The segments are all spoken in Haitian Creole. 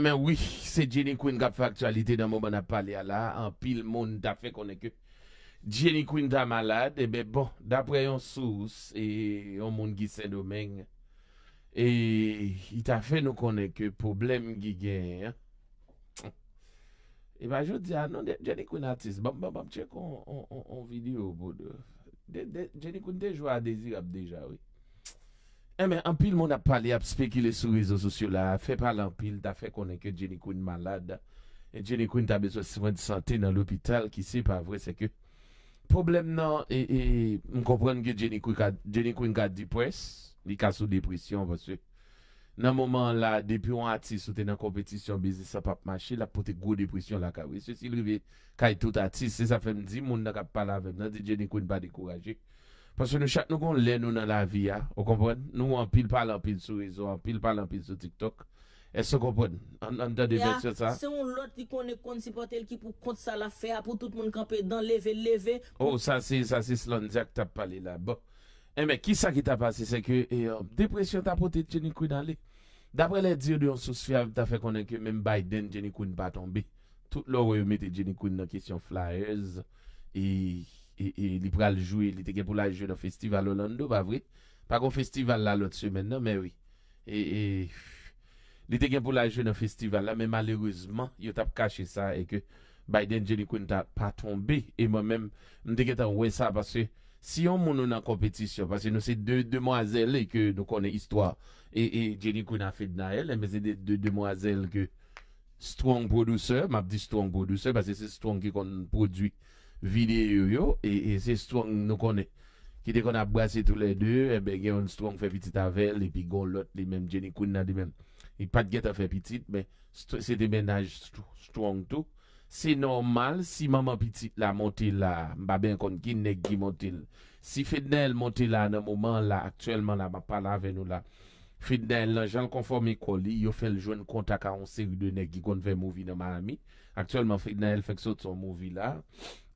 Men wif, se Jenny Quinn gap faktualite Dan moun ban ap pale ala An pil moun ta fe konen ke Jenny Quinn eh bon, ta malade E be bon, dapre yon sous E yon moun gi sen domen E yon ta fe nou konen ke Problem gigen eh E ba jo di anon ah Jenny Quinn artist Bap bon, bap bon, bap, chek on video Jenny Quinn de jwa a Desirap Deja wik E men, anpil moun ap pale ap spekile sou rezo sosyo la, fe pal anpil, da fe konen ke Jenny Quinn malade. Jenny Quinn ta bezwa siwen di sante nan l'opital, ki se pa avre se ke. Problem nan, e m kompran gen Jenny Quinn ka depres, di ka sou depresyon vwese. Nan mouman la, depi ou an atis, ou te nan kompetisyon bizis sa pap mache, la pote gwo depresyon la ka vwese. Se si li ve kaj tout atis, se sa fem di, moun nan ka pale avem nan, di Jenny Quinn ba dekoraje. Paswen nou chak nou kon lè nou nan la vi ya, ou kompon, nou an pil pal an pil sou hizo, an pil pal an pil sou TikTok, e se kompon, an da de vek se sa. Ya, se yon lot di konen kon si patel ki pou kont sa la fe a, pou tout moun kanpe dan leve, leve. Ou sa si, sa si slon zek tap pale la, bo. E men, ki sa ki ta pase, se ke, e, depresyon ta pote jenikou nan li. Dapre le diyo diyon sou sfe av, ta fe konen ke men Biden jenikou nan baton bi. Tout lor wè yon mette jenikou nan kisyon flyers, e... E, e, li pral jwe, li teke pou la jwe nan festival Orlando, pa vre. Pa kon festival la lot semen nan, me wè. E, e li teke pou la jwe nan festival la, men malerouzman, yo tap kache sa, e ke Biden, Jenny Quinn, ta pa trombe. E mwen men, mwen teke ta wè sa, parce si yon moun nou nan kompetisyon, parce nou se de demoiselle, e ke nou konen histwa, e Jenny Quinn a fed nan el, e mwen se de demoiselle ke strong produseur, map di strong produseur, parce se strong ki kon produy, videyo yo, e, e se stwong nou kon e. Ki de kon a boase tou le de, e be gen yon stwong fe pitit avel, e pi gon lot li menm jenikoun nan di menm. E pat get a fe pitit, men, se demenaj stwong tou. Se normal, si maman pitit la motil la, mba ben kon ki nek ki motil. Si fednel motil la nan mouman la, aktuelman la, mba pala ven nou la. Fednel la, jan konfor mi koli, yo fel jwen konta ka onse ki de nek ki kon fe mouvi nan mami. Aktuelman fednel fek sot son mouvi la.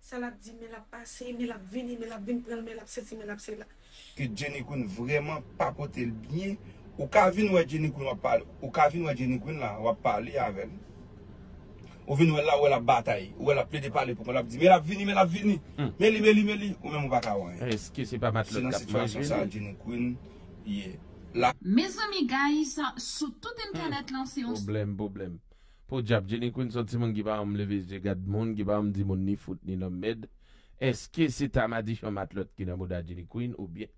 Sal ap di men ap pase, men ap vini, men ap vin prel, men ap seti, men ap seti la. Ki Jenny Quinn vreman papote l bine, ou ka vin wè Jenny Quinn wap pale, ou ka vin wè Jenny Quinn wap pale yave. Ou vin wè la wè la batay, wè la ple de pale pou kon ap di men ap vini, men ap vini, hmm. men li, men li, men li, ou men wap wakawen. E skis e pa mat lop kapwa Jenny. Mez ami guys, sou tout en kanet hmm. lan seyon. Boblem, boblem. Po jab Jenny Queen, soti moun ki ba am leve Zegad moun, ki ba am di moun ni foot, ni nom med Eske se ta madi Fom atlot ki nan mouda Jenny Queen, ou bien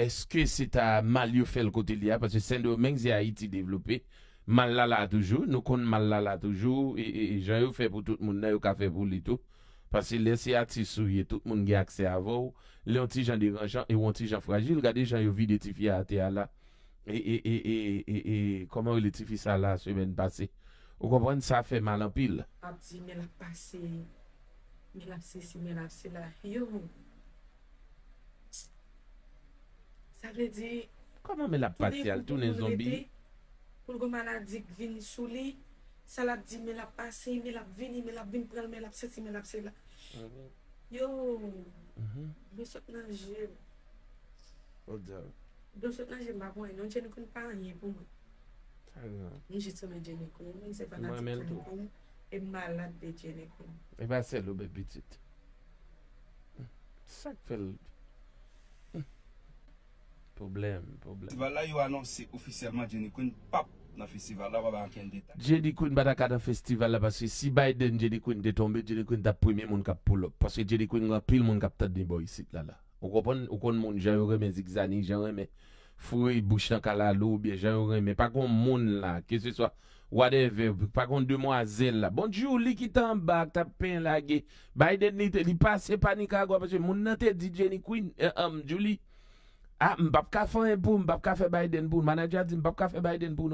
Eske se ta mal yo fel kote liya Pase sendo menk zi a iti Devlope, mal la la toujou Nou kon mal la la toujou E, e, e jan yo fe pou tout moun nan yo ka fe voul itou Pase lese a ti souye Tout moun ge akse avou Le onti jan diranjan, e onti jan fragil Gade jan yo vide tifi a te ala e, e, e, e, e, e, e Koman yo le tifi sa la semen pase Ou kompwen sa fe malan pil? A di me lap pase, me lap se si, me lap se la. Yo, sa vle di... Koman me lap pase al tou ne zombi? Sa vle di, pou lgo manadik vin sou li, sa lap di me lap pase, me lap vini, me lap vini pral, me lap se si, me lap se la. Yo, mwen mhm. sot nan jen. O dja? Mwen sot nan jen, mwen bon, nan jen nou kon panye pou mwen. Ni jisome jenikoun, ni sepanatikoun, e malat be jenikoun. E ba sel ou be bitit. Sak fel. Problem, problem. Jedi Kwin batakata festival la, baswe si Biden jedi Kwin detombe, jedi Kwin tap prime moun kap pou lop. Baswe jedi Kwin rapil moun kap tat di boy sit la la. Ou kon moun jan reme zigzani, jan reme. Fou yi bou chan kalalou biye jan yon reyme Pakon moun la, ke se swa Whatever, pakon demwa zel la Bonjou li ki tan bak, tapen la ge Biden ni te, li pase panika Moun nante DJ ni kwen euh, euh, Jou li ah, Mbap ka fwen pou, mbap ka fe Biden pou Manager di mbap ka fe Biden pou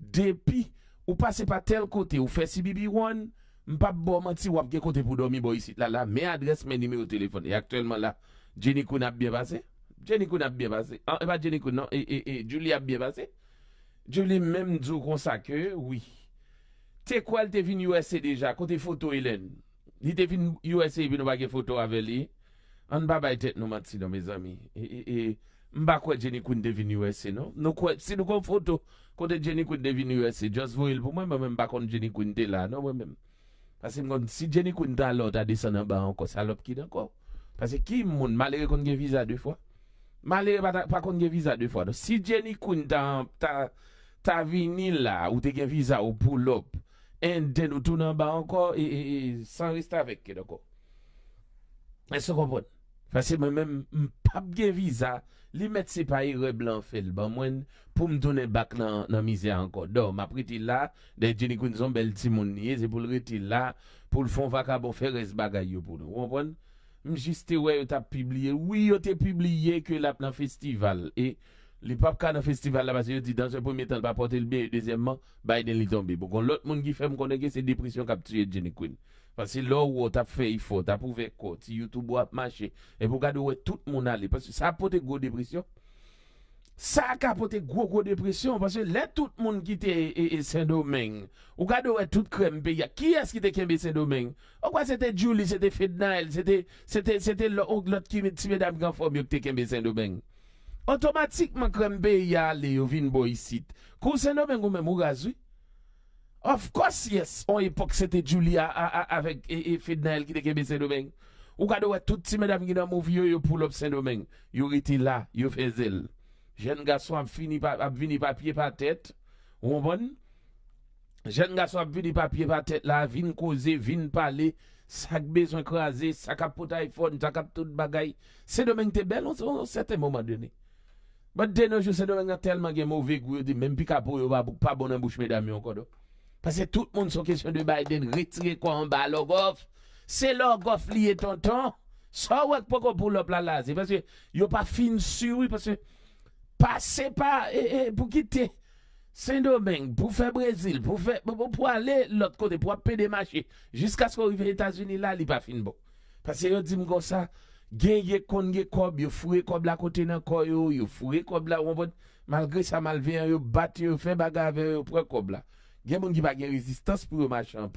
Depi, ou pase pa tel kote Ou fe si bibi wan Mbap bo man ti wap ge kote pou domi bo isi La la, me adres men nime ou telefon E aktuelman la, DJ ni kwen ap biye pase Jenny Quinn ap biye pase An, ah, eh e pa Jenny Quinn nan Eh, eh, eh, eh Julie ap biye pase Julie mem dzo kon sakyo, oui Te kwa l te vin USA deja Kote foto elen Li te vin USA Ibi nou wak e foto ave li An ba baye tet nou mat si nan mè zami Eh, eh, eh Mba kwa Jenny Quinn te vin USA nan Nou kwa, si nou kon foto Kote Jenny Quinn te vin USA Just for you pou mwen mwen mwen Mba kon Jenny Quinn te la nan mwen mwen Pase mgon si Jenny Quinn ta la Ta desan nan ba an kon salop ki nan ko Pase ki moun Malik e kon gen viza de fwa Ma le pa kon gen viza dwe fwa do. Si jenikoun tan ta vini la ou te gen viza ou pou lop, en den ou tou nan ba anko, e, e, e, san ris ta vek ke do ko. Mwen se kompon. Fase mwen men mpap gen viza, li met se paye re blan fel. Ban mwen pou mdounen bak nan mize anko. Do, map riti la, de jenikoun zon bel timon nye, ze pou l riti la pou l fon vaka bo ferez bagay yo pou nou. Mwen se kompon. M'jiste mm. ouais ou t'a publié oui ou t'ai publié que la un festival et les papes qui dans festival là parce que dit dans un premier temps pas porter le bien deuxièmement Biden est tombé que l'autre monde qui fait me connaît c'est dépression tué Jenny Queen parce que là où tu fait il faut tu as prouvé si YouTube a marché et pour garder tout le monde aller parce que ça porter gros dépression Sa ka pote gwo gwo depresyon, paswe le tout moun ki te e, e sen domen. Ou gwa do we tout krembe ya. Ki es ki te kembe sen domen? Ou gwa sete Julie, sete Fednail, sete lout ki ti medam kan form yo ki te kembe sen domen? Otomatikman krembe ya li yo vin bo yisit. Kou sen domen ou men mou razwi? Of course yes! Ou epok sete Julie a e, e, Fednail ki te kembe sen domen? Ou gwa do we tout ti medam ki dan mou vi yo yo pou lop sen domen? Yo iti la, yo fezel. jeune garçon a fini a vini papier par tête on bon jeune garçon a venir papier par tête là vinn causer vinn parler sac besoin craser sac à pot iPhone sac à tout bagaille c'est domaine t'es belle on un certain moment donné mais de nos jours c'est domaine tellement que mauvais goût dit même pika pour pas pas bon en bouche mesdames encore parce que tout le monde son question de Biden retirer quoi en bas C'est c'est logoff lié tonton ça ouais pour pour le là là c'est parce que yo pas fin sur parce que Passez par eh, eh, pour quitter Saint-Domingue, pour faire Brésil, pour faire pour, aller l'autre côté, pour appeler des marchés, jusqu'à ce qu'on arrive aux États-Unis là, il n'y pas fin bon. Parce que yo dit comme ça, gagné kon kob, yo foure kob la côté nan koy yo, yo foué kob la malgré ça des yo vous yo fait bagarre avec yo pour kob la. Gen moun ki résistance pour marcher en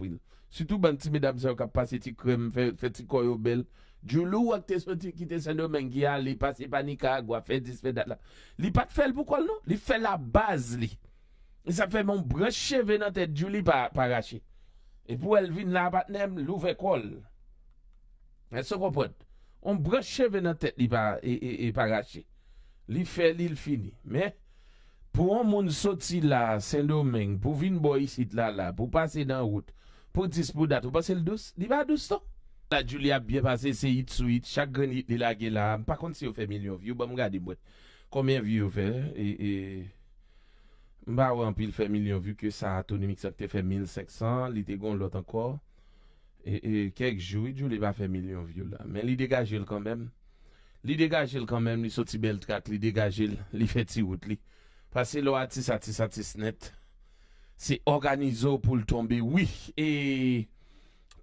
Surtout ben, ti mesdames qui ont ti crème, fait ti Jou lou wak te soti ki te sen do men gyan, li pasi panika, gwa fe dispe dat la. Li pat fel pou kol nou? Li fel la baz li. E sa fe moun breche ven nan tet, jou li pa rache. E pou el vin la pat nem, lou fe kol. E so kopon. Moun breche ven nan tet, li e, e, e, pa rache. Li fel, li l fini. Me, pou an moun soti la sen do men, pou vin bo yisit la la, pou pase nan wout, pou dispo dat, ou pase l dos, li pa dos to. Non? La jou li ap biye pase, se hit sou hit, chak gen hit li la ge la, pa kont se yo fe milyon view, ba bon, mou gade bwet, komeyen view yo fe, e, e, mba wampil fe milyon view, ke sa atonimik sa te fe 1500, li te gon lot anko, e, e, kek jou, jou li va fe milyon view la, men li degaje l kanmem, li degaje l kanmem, li soti bel trak, li degaje l, li feti wot li, pase lo atis atis atis net, se organizo pou l tombe, oui, e, e,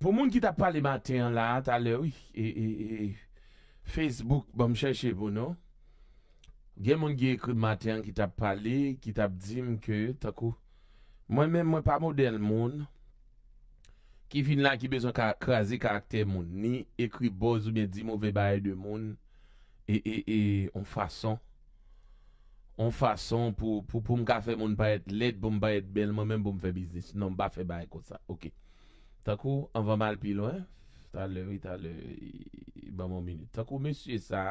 Pou moun ki tap pale mateyan la, talew, e, e, e, e, Facebook ba m chèche pou nou, gen moun ki ekri mateyan ki tap pale, ki tap djim ke, takou, mwen men mwen pa model moun, ki fin la ki beson krasi karakter moun ni, ekri boz ou mwen djim ou ve baye de moun, e, e, e, on fason, on fason pou pou m ka fe moun bayet led, pou m bayet bel, mwen men pou m fe biznis, nan m ba fe baye kosa, ok. Takou, an va mal pi lwen, taler, taler, ba moun mini. Takou, monsye sa,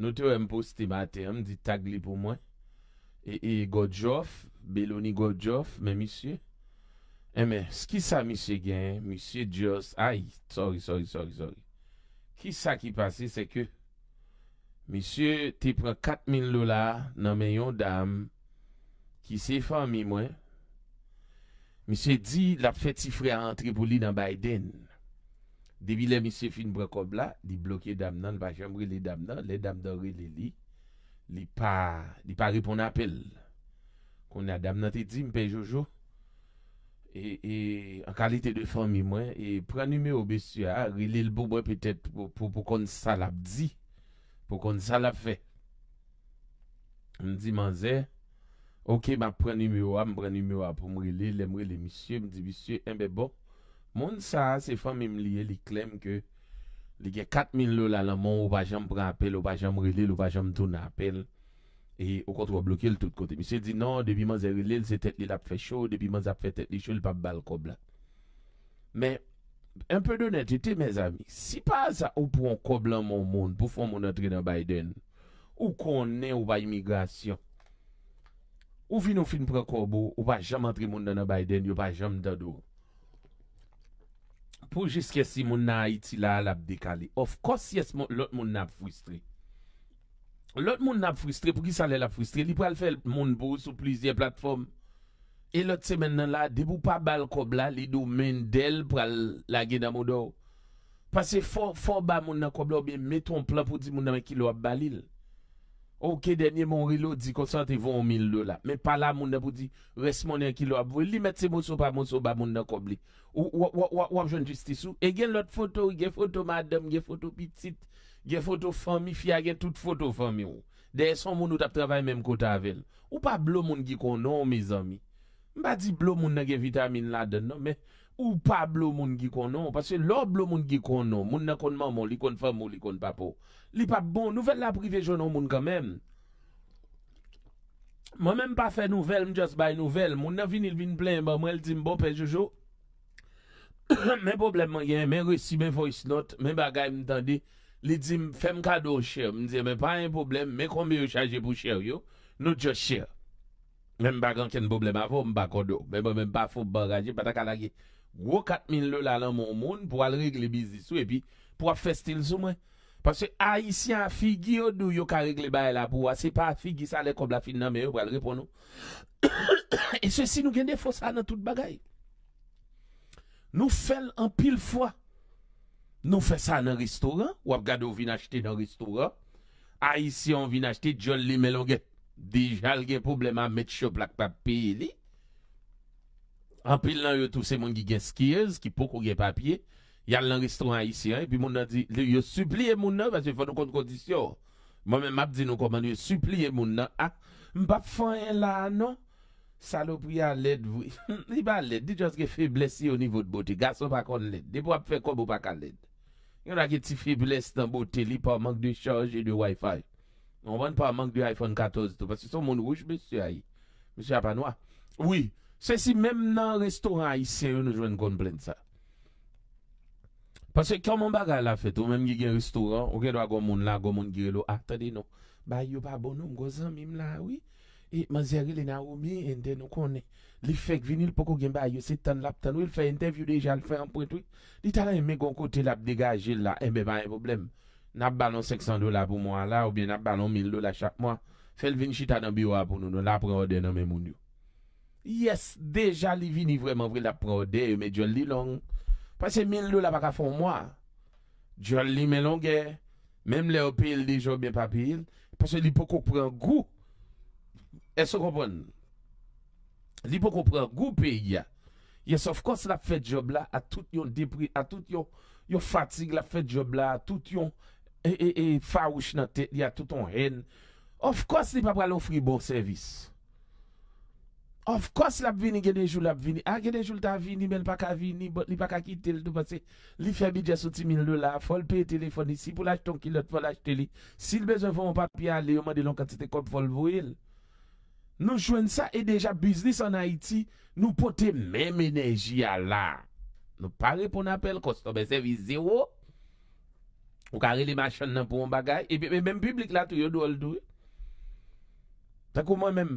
nou te wèm pou sti ma tem, di tag li pou mwen. E, e, Godjoff, Beloni Godjoff, mè monsye. E mè, skisa monsye gen, monsye Djos, ay, sorry, sorry, sorry, sorry. Kisa ki pase, se ke, monsye te pre 4.000 lola nan menyon dam, ki se fan mi mwen. Mise di, la fè ti frè a antre pou li nan Bayden. Debi le misè fin brekob la, li blokye dam nan, li pa jem rile dam nan, li dam dan rile li. Li pa, li pa ripon apel. Kon a dam nan te di, mpe Jojo. E, e, an kalite de fè mi mwen. E, pranime ou besye a, rile l bo mwen pètèt pou kon salap di. Pou kon salap fe. Mdi man zè. Ok, m ap pren numewa, m pren numewa pou m rile, lè m rile misye, m di visye, enbe eh bo, moun sa, se fèm m liye, li klem ke, li gen 4 mil lò la lè moun, ou pa jèm pren apel, ou pa jèm rile, ou pa jèm ton apel, e ou kontro bloke l tout kote. Misye di, nan, debi man zè rile, l se tèt li la fè chò, debi man zè fè tèt li chò, l pa bal koblan. Men, enpe de netite, mè zami, si pa sa ou pou an koblan moun moun, pou fon moun antre nan Biden, ou konen ou bay migrasyon, Ou fin nou fin pre korbo, ou pa jam antre moun dana Biden, ou pa jam dadou. Po jeske si moun nan a iti la al ap dekali. Of kos yes, lot moun nan ap frustre. Lot moun nan ap frustre, pou ki san lè la frustre, li pral fèl moun bo sou plizye platform. E lot se men nan la, debou pa bal kob la, li do men del pral lage da mou do. Pase for ba moun nan kob la, be meton plan pou di moun nan me ki lo ap balil. Ou ke denye moun rilo di konsente voun mil lo la. Men pala moun da pou di resmonen ki lo ap vwe. Li met se moun sopa moun sopa moun da kobli. Ou wap jen jistisou. E gen lot foto, gen foto madem, gen foto pitit, gen foto fami, fya gen tout foto fami ou. Deye son moun ou tap travay menm kota vel. Ou pa blou moun gi konon ou mizan mi. Mba di blou moun na gen vitamin la den non men. Ou pa blo moun gikon nou. Pase lò blo moun gikon nou. Moun nan konman moun, li konfan moun, li konpa pou. Li pa bon, nou ven la privejou nan moun kamem. Mwen men pa fe nouvel, mwen just bay nouvel. Mwen nan vinil vin plen ba, mwen el tim bo pe jojo. Men problem mwen gen, men resi, men voice note. Men bagay mwen tande, li tim fem kado chè. Mwen se, men pa yon problem, men konbi yo chaje pou chè yo. Nou jò chè. Men bagan ken problem a pou, men bako do. Men bagan ken problem a pou, men bako do. Men bagan ken problem a pou, men bako do. Gwo kat min lò la lan moun moun pou al regle biz disou e pi pou ap festil sou mwen. Pase a isi an figi yo nou yo ka regle baye la pou a se pa figi sa le kob la fin nan me yo pou al repon nou. E se si nou gen defos an an tout bagay. Nou fel an pil fwa. Nou fè sa an an ristoran. Wap gado vin achete nan ristoran. A isi an vin achete djon li melon gen. Dijal gen poubleman metche blak papi li. En pile y yo tous ces mon qui gen skiers, qui pou gen papier, y a l'un restaurant haïtien, et puis mon dit, yo supplie mon nan, parce qu'il faut nous conditions. condition. Moi-même, m'a dit nous comment, yo supplié mon nan, ah, m'pa fin là, non? Saloperie à l'aide, oui. Il va l'aide, dit juste que faiblesse au niveau de beauté. Garçon pas qu'on l'aide, des fois faire comme ou pas qu'à l'aide. Il y en a qui ti faiblesse dans beauté, li par manque de charge et de wifi. On ne pas manque de iPhone 14 tout, parce que son monde rouge, monsieur Aïe. Monsieur Apanois. Oui. Se si mem nan restoran a yi seryo nou jwen kon plen sa Pase kyo moun bagay la fet ou Mem gi gen restoran Ou gen do a goun moun la goun moun gire lo Ata di nou Bayou pa bon nou mgozan mim la oui E mazeri li nan ou mi En den nou kon ne Li fek vinil pokou gen bayou Se tan lap tan ou Il fe interview deja Il fe an pwet wik Li talan yon me goun kote la Bdega a jil la En beman yon problem Nap balon seksan do la pou moun la Ou bi nap balon mil do la chak moun Fel vin chita nan biwa pou nou Non la pre o den nan men moun yo Yes, deja li vini vreman vre la proude, yo me djol li long. Pwese men lou la baka fon mwa, djol li men long e, menm le opil li joun men papil, pwese li pou kompran gou. E se kompran, li pou kompran gou pe ya. Yes, ofkos la fet job la, a tout yon depri, a tout yon fatig, la fet job la, a tout yon fawish nan te, a tout yon hen. Ofkos li pa pralou fribou servis. Of kos lap vini gen de joul lap vini. A ah, gen de joul ta vini, men paka vini, li paka kitel, tout pa se. Li fya bidja soti min lola, folpe telefoni, si pou laj ton kilot, folaj tele. Si l bezon fwa moun papi ale, yon man de lon katite kop folvo el. Nou jwen sa e deja biznis an Haiti, nou pote men menegi ala. Nou pare pou n'apel, kos tobe se viz zero. Ou kare li machon nan pou moun bagay. Ebe, e men men publik la tou yo do l'dou. E. Takou mwen men...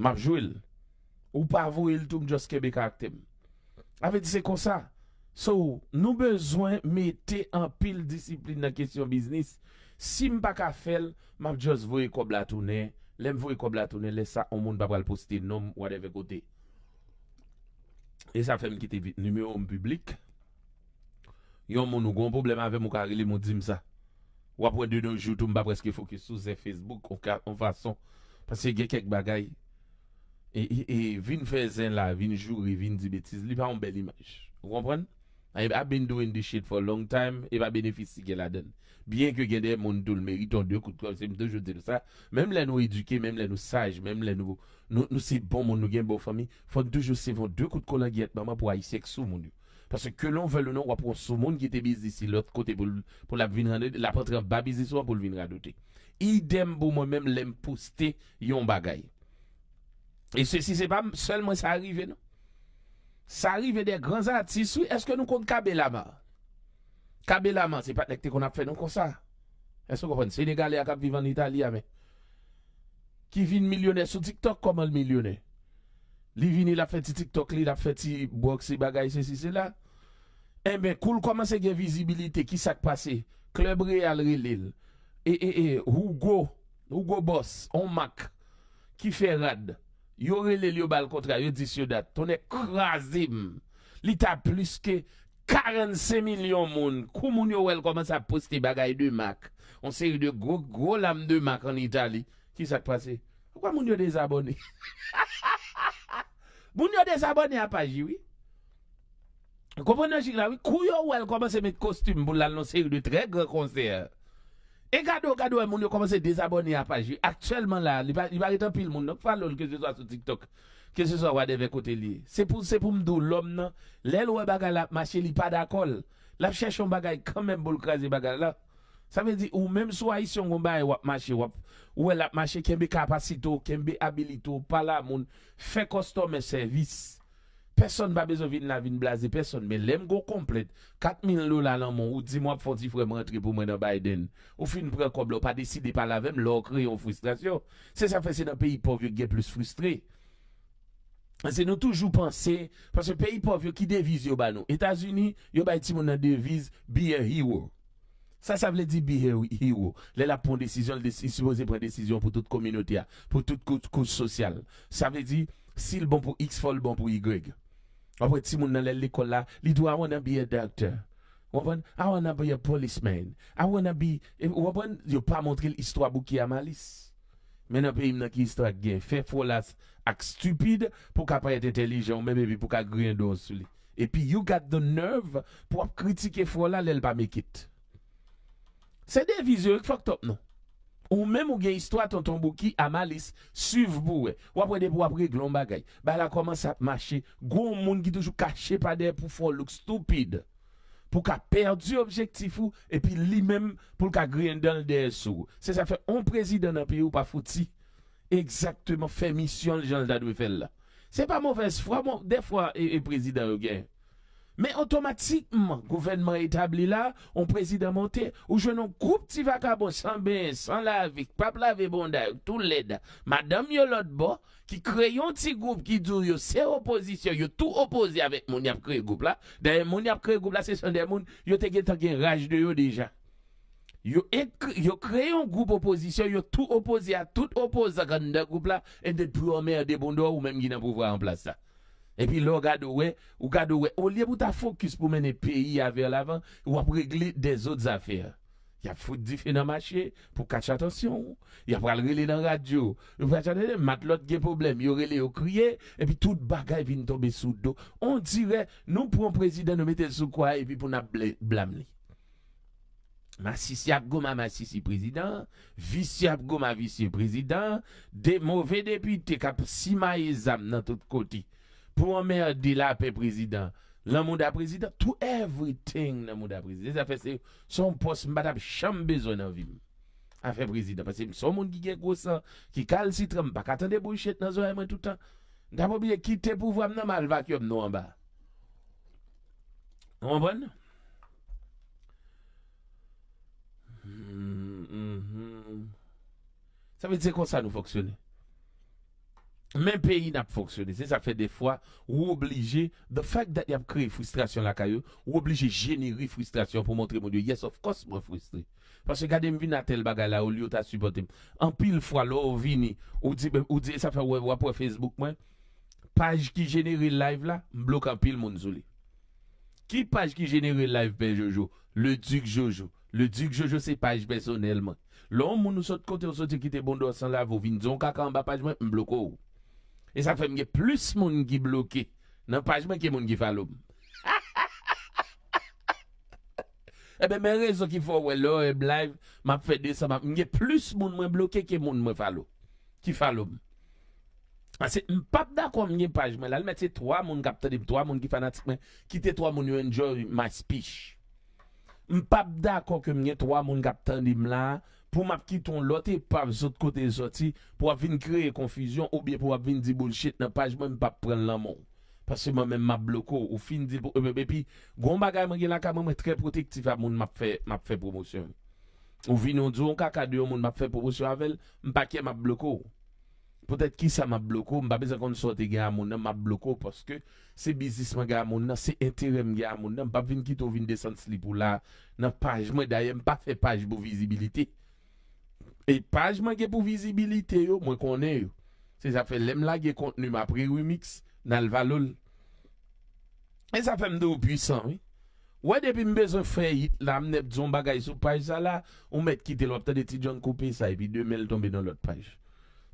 Mavjouil Ou pavouil toum jos kebe kak tem Ave di se kon sa So nou bezwen mette An pil disiplin nan kesyon biznis Sim pa ka fel Mavjouil koublatounen Lem koublatounen le sa On moun babal poste nom wadeve kote E sa fe mkite Numero mpublik Yon moun nou goun problem ave mou karili Mou di msa Wapwen di nou joutoum babre skifokisou Se Facebook Pase ge kek bagay E, e, e vin fezen la, vin jougri, vin di betis, li pa an bel imaj. Ou kompren? I've been doing this shit for a long time, e pa benefis si gen la den. Bien ke gen dey moun do l merito, an dey kout kolan, se moun dojou dey nou sa, menm lè nou eduke, menm lè nou saj, menm lè nou, nou sey bon moun, nou gen bo fami, fon dey dojou sey von dey kout kolan gen maman pou a yisek sou moun. Pase ke lon velon wap pon sou moun gen te bizisi, lòt kote pou l ap vin rande, l ap potre an ba bizisi wap pou l vin rande. Idem pou moun menm lèm pou ste yon bagay. Et ceci, c'est pas seulement ça arrive, non? Ça arrive des grands artistes, Est-ce que nous comptons Kabelama? Kabelama, c'est pas l'acte qu'on a fait, non, comme ça. Est-ce que vous comprenez? Sénégalais qui vivent en Italie, mais. Qui vient millionnaire sur TikTok comment le millionnaire? Li il a fait TikTok, il a fait ti boxe, bagay, ceci, là Eh bien, cool, comment c'est une visibilité? Qui s'est passé? Club Real Relil. Et, et, eh, Hugo, Hugo Boss, on Mac, qui fait rad yo le yo bal kontra, yo dit ton Ton écrasé. Li t'a plus que 45 millions de monde. Comment yo wel commence à poster bagaille de Mac. On série de gros gros lames de Mac en Italie. Qui s'est passé Pourquoi moun yo désabonné Moun yo désabonné à page oui. Vous comprenez, là, oui, couillon, elle commence à mettre costume pour l'annoncer de très grand concert. E gado, gado, e moun yo komanse desabonye apajye, aktuelman la, li bagay tan pil moun, nok falon ke se swa sou TikTok, ke se swa wadeve kote liye. Se pou mdou, lom nan, lèl wè e bagay la apmache li padakol, lap chèchon bagay kanmen bol krasi bagay la. Sa men di, ou mèm sou a isyon gombay e wapmache wap, ou wè e lapmache kembe kapasito, kembe abilito, pala moun, fe kostome servis. Personne n'a besoin de la vin blaser personne, mais l'aime go complète. 4000 dollars dans mon ou 10 mois pour dire vraiment rentrer pour moi dans Biden. Ou fin prend comme pas décidé par la même, leur créer en frustration. C'est ça fait c'est dans pays pauvre qui est plus frustré. C'est nous toujours penser, parce que pays pauvre qui devise yo ba nous. États-Unis, yo ba ti mon devise be a hero. Ça, ça veut dire be a hero. Là, la prend décision, il supposé prendre décision pour toute communauté, pour toute cause sociale. Ça veut dire, si le bon pour X, faut le bon pour Y. Wapwen ti moun nan lè lè kola, li dwa I wanna be a doctor. Wapwen, I wanna be a policeman. I wanna be, eh, wapwen, yo pa montri l'istwa bou ki a malis. Men apè imna ki istwa gen, fe fola ak stupide pou ka payete telijan ou mè mè bi pou ka green dose li. E pi you got the nerve pou ap kritike fola lè l pa me kit. Se de vizyo ek fok top nou. ou même ou une histoire tonton Bouki à malice suivre pour ou après des pour après glon bagay bah là comment ça marcher gros monde qui toujours caché par des pour faire look stupide pour qu'a perdu objectif ou et puis lui-même pour qu'a grien dans le dessous. c'est ça fait un président d'un pays ou pas fouti exactement fait mission le gens doit faire là c'est pas mauvaise fois des fois et, président président gen. Mais automatiquement, gouvernement établi là, on président monté, ou je un groupe petit vacabon, sans bien, sans la vie, pas la vie tout l'aide. Madame Yolot qui crée un petit groupe qui dit yo, c'est opposition, yo tout opposé avec mon yap créé groupe là. D'ailleurs, mon yap créé groupe là, c'est son des moun, yo te gen tanken rage de yo déjà. Yo, yo créé un groupe opposition, yo tout opposé à tout opposé à grand groupe là, et de plus en de d'or ou même qui n'a pouvoir en place ça. Et puis là, regarde ouais, ou regarde ouais, au lieu pour ta focus pour mener pays vers l'avant, ou à régler des autres affaires. Il y a faut différents dans marché pour catcher attention. Il y a pour dans la radio. Il faut attendre, mat l'autre des problème, il y aurait les crier et puis toute bagaille vient tomber sous dos. On dirait nous pour président nous mettez sous quoi et puis pour n'a blâmer. goma ma Massissi président, vice goma vice président, des mauvais députés qui ont yezam dans tout côté. pou an mè a dil apè prezidant, lan moun da prezidant, tout, everything nan moun da prezidant, sa fè se, son pos mba dap chanm bezon nan vim, a fè prezidant, pa se, son moun ki gen kousan, ki kal sitran, bak atan de bouchet nan zon mwen toutan, nan moun biye kite pou vwam nan mal vakyom nou an ba, nou an bon? Sa fè se kon sa nou foksyonè? Men peyi nap foksyone, se sa fe defwa, ou oblije, the fact that yap kreye frustrasyon la kayo, ou oblije jenere frustrasyon pou montre moun diyo, yes of course moun frustre. Pase gade m vin na tel bagay la ou liyo ta subote m. An pil fwa lo ou vini, ou diye sa fe wapwe Facebook mwen, paj ki jenere live la, m blok an pil moun zole. Ki paj ki jenere live pe Jojo? Le Duc Jojo. Le Duc Jojo se paj personelman. Loun moun nou sote kote ou sote ki te bondo san la vovin, zon kaka an ba paj mwen, m bloko ou. E sa fe mge plus moun ki bloke, nan pajman ki moun ki faloum. E be mè rezo ki fò wè lò, e blay, mè fè de sa mè, mge plus moun mwen bloke ki moun mwen faloum. Ki faloum. A se mpap da kon mwen pajman, lal mè te 3 moun kapten di m, 3 moun ki fanatik mè, ki te 3 moun yo enjòj ma spish. Mpap da kon mwen 3 moun kapten di m la, pou map ki ton lote, pa zot kote zoti, pou ap vin kreye konfizyon, ou bie pou ap vin di bullshit nan paj mwen, mi pa pren lan moun. Pas se mwen men mab loko, ou fin di... Epepi, e, goun bagay mwen gen laka, mwen mwen tre protektif ap moun map fe promosyon. Ou vin yon zon, kaka diyon moun map fe promosyon avel, mpa kye mab loko. Potet ki sa mab loko, mpa bezakon sote gen a moun nan mab loko, poske se bizis mwen gen a moun nan, se enterem gen a moun nan, mpa vin ki ton vin desans li pou la nan paj mwen, daye mpa fe paj bo vizibil E page manke pou vizibilite yo, mwen konen yo. Se zafen lem la ge kontenu map re-remix nan lvalol. E zafen mde ou pwisan. Wad epi mbe zo fwe hit la, mnep zon bagay sou page sa la, ou met kite lopte de ti jan kope sa, epi de mel tombe nan lot page.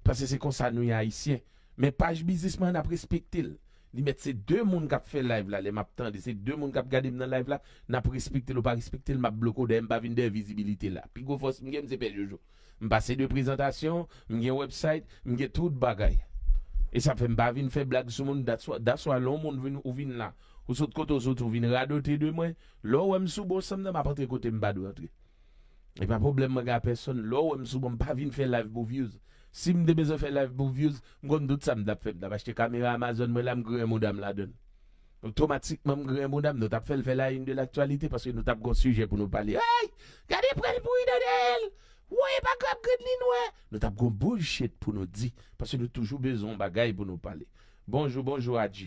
Pase se konsanou ya isyen. Men page bizisman nap respektil. Li met se de moun kap fe live la, le map tande, se de moun kap gade mnen live la, nap respektil ou pa respektil map bloko de mba vinde vizibilite la. Pi go fos mge mse pe jojo. m'passer de présentation, m un website, m tout bagay. Et ça fait pas vin faire blague sur monde d'assoir long monde vin ou vin là. Ou saute côté ou saute ou vin radoter de moi. Là ou m sous bon m'a nan m'apporter côté m'ba Et pas problème ma gars personne, là ou m sous bon pas vin faire live pour views. Si m besoin faire live pour views, m'gon doute ça m fait, d'ap acheter caméra Amazon, moi là m grand dame la donne automatiquement grand madame nous t'a fait faire la une de l'actualité parce que nous avons un sujet pour nous parler hey regardez pour le bruit Ou e pa kap gud li nou e? Nou tap kon bouj chet pou nou di. Pase nou toujou bezon bagay pou nou pale. Bonjou, bonjou Adji.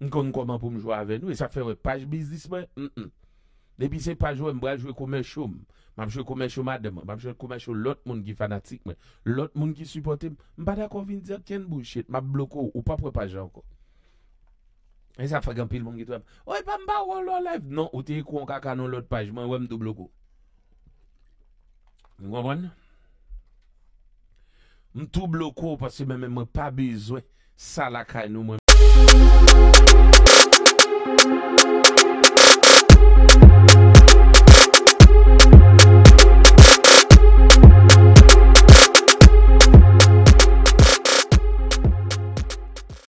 N kon konman pou mjwa ave nou. E sa fè wè paj bizis mwen. Debi se paj wè mbwè jwè koumen choum. Mwè mjwè koumen choum adè mwen. Mwè mjwè koumen choum lout moun ki fanatik mwen. Lout moun ki supporte mwen. Mbwè dè kon vin dè ken bouj chet. Mwè mbloko ou pap wè paj an kon. E sa fè gampil mwè mwè mwè mwè. Ou e pa mba wè Mwen mwen? Mwen tou blokou pasi mwen mwen pa bizwe. Sa la kay nou mwen mwen.